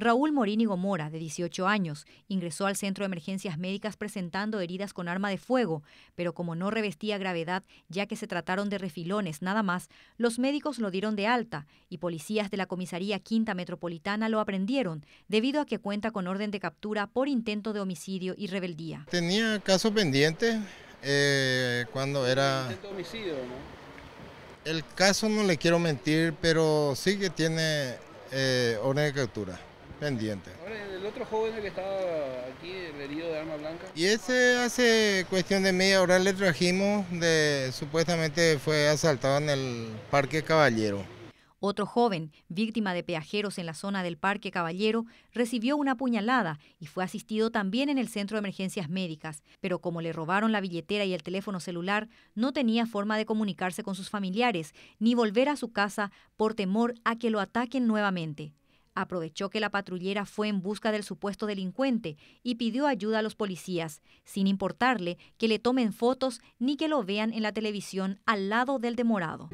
Raúl Morínigo Gomora, de 18 años, ingresó al centro de emergencias médicas presentando heridas con arma de fuego, pero como no revestía gravedad, ya que se trataron de refilones nada más, los médicos lo dieron de alta y policías de la comisaría quinta metropolitana lo aprendieron, debido a que cuenta con orden de captura por intento de homicidio y rebeldía. Tenía caso pendiente eh, cuando era... Intento de homicidio, ¿no? El caso no le quiero mentir, pero sí que tiene eh, orden de captura pendiente. Ahora, el otro joven que estaba aquí, herido de arma blanca. Y ese hace cuestión de media hora le trajimos, de, supuestamente fue asaltado en el Parque Caballero. Otro joven, víctima de peajeros en la zona del Parque Caballero, recibió una puñalada y fue asistido también en el centro de emergencias médicas, pero como le robaron la billetera y el teléfono celular, no tenía forma de comunicarse con sus familiares ni volver a su casa por temor a que lo ataquen nuevamente aprovechó que la patrullera fue en busca del supuesto delincuente y pidió ayuda a los policías, sin importarle que le tomen fotos ni que lo vean en la televisión al lado del demorado.